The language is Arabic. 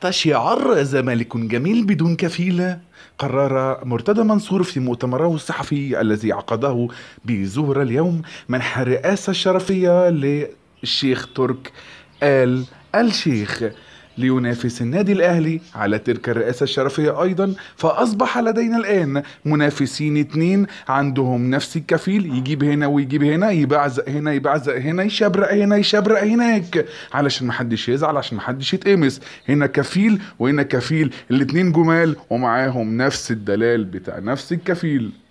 تحت شعار زمالك جميل بدون كفيلة قرر مرتضى منصور في مؤتمره الصحفي الذي عقده بزهرة اليوم منح الرئاسة الشرفية للشيخ ترك آل الشيخ لينافس النادي الأهلي على تلك الرئاسة الشرفية أيضا فأصبح لدينا الآن منافسين اثنين عندهم نفس الكفيل يجيب هنا ويجيب هنا يبعزق هنا يبعزق هنا يشبرق هنا يشبرق هناك علشان محدش يزعل عشان محدش يتقمص هنا كفيل وهنا كفيل الاثنين جمال ومعاهم نفس الدلال بتاع نفس الكفيل